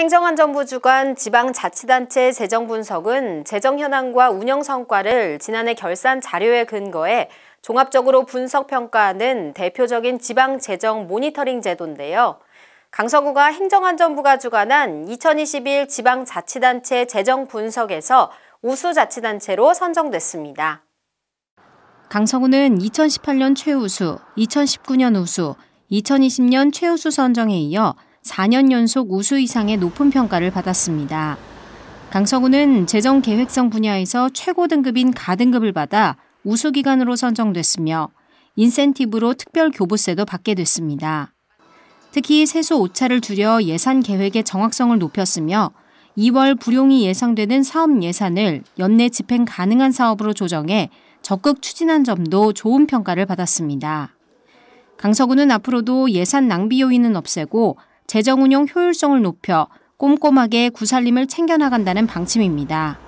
행정안전부 주관 지방자치단체 재정분석은 재정 현황과 운영 성과를 지난해 결산 자료에 근거해 종합적으로 분석평가하는 대표적인 지방재정 모니터링 제도인데요. 강서구가 행정안전부가 주관한 2021 지방자치단체 재정분석에서 우수자치단체로 선정됐습니다. 강서구는 2018년 최우수, 2019년 우수, 2020년 최우수 선정에 이어 4년 연속 우수 이상의 높은 평가를 받았습니다. 강서구는 재정 계획성 분야에서 최고 등급인 가등급을 받아 우수 기관으로 선정됐으며 인센티브로 특별 교부세도 받게 됐습니다. 특히 세수 오차를 줄여 예산 계획의 정확성을 높였으며 2월 불용이 예상되는 사업 예산을 연내 집행 가능한 사업으로 조정해 적극 추진한 점도 좋은 평가를 받았습니다. 강서구는 앞으로도 예산 낭비 요인은 없애고 재정 운용 효율성을 높여 꼼꼼하게 구살림을 챙겨나간다는 방침입니다.